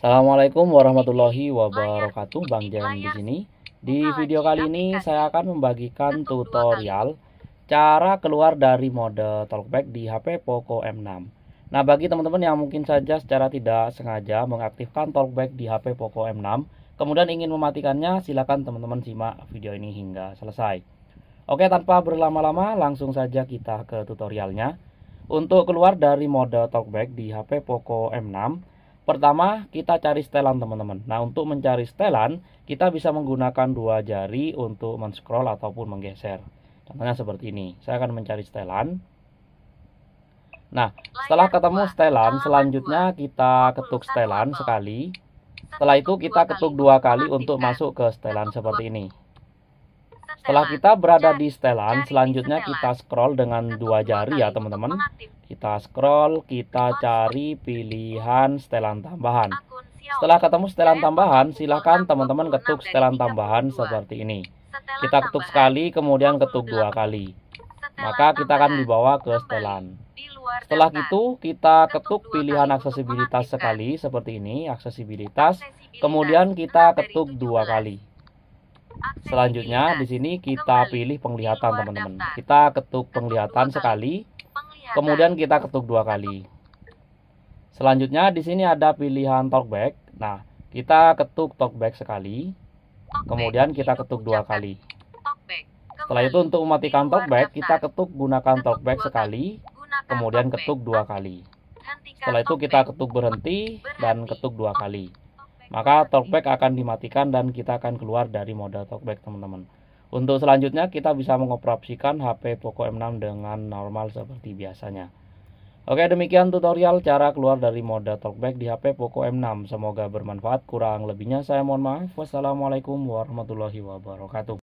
Assalamualaikum warahmatullahi wabarakatuh, Bang Jan di sini. Di video kali ini saya akan membagikan tutorial cara keluar dari mode talkback di HP Poco M6. Nah, bagi teman-teman yang mungkin saja secara tidak sengaja mengaktifkan talkback di HP Poco M6, kemudian ingin mematikannya, silakan teman-teman simak video ini hingga selesai. Oke, tanpa berlama-lama, langsung saja kita ke tutorialnya. Untuk keluar dari mode talkback di HP Poco M6, Pertama, kita cari setelan teman-teman. Nah, untuk mencari setelan, kita bisa menggunakan dua jari untuk men-scroll ataupun menggeser. Contohnya seperti ini. Saya akan mencari setelan. Nah, setelah ketemu setelan, selanjutnya kita ketuk setelan sekali. Setelah itu kita ketuk dua kali untuk masuk ke setelan seperti ini. Setelah kita berada di setelan, selanjutnya kita scroll dengan dua jari ya teman-teman. Kita scroll, kita cari pilihan setelan tambahan. Setelah ketemu setelan tambahan, silahkan teman-teman ketuk setelan tambahan seperti ini. Kita ketuk sekali, kemudian ketuk dua kali. Maka kita akan dibawa ke setelan. Setelah itu, kita ketuk pilihan aksesibilitas sekali seperti ini, aksesibilitas. Kemudian kita ketuk dua kali. Selanjutnya di sini kita pilih penglihatan teman-teman. Kita ketuk penglihatan sekali, kemudian kita ketuk dua kali. Selanjutnya di sini ada pilihan talkback. Nah, kita ketuk talkback sekali, kemudian kita ketuk dua kali. Setelah itu untuk mematikan talkback, kita ketuk gunakan talkback sekali, kemudian ketuk dua kali. Setelah itu kita ketuk berhenti dan ketuk dua kali maka talkback akan dimatikan dan kita akan keluar dari mode talkback teman-teman untuk selanjutnya kita bisa mengoperasikan HP Poco M6 dengan normal seperti biasanya Oke demikian tutorial cara keluar dari mode talkback di HP Poco M6 semoga bermanfaat kurang lebihnya saya mohon maaf wassalamualaikum warahmatullahi wabarakatuh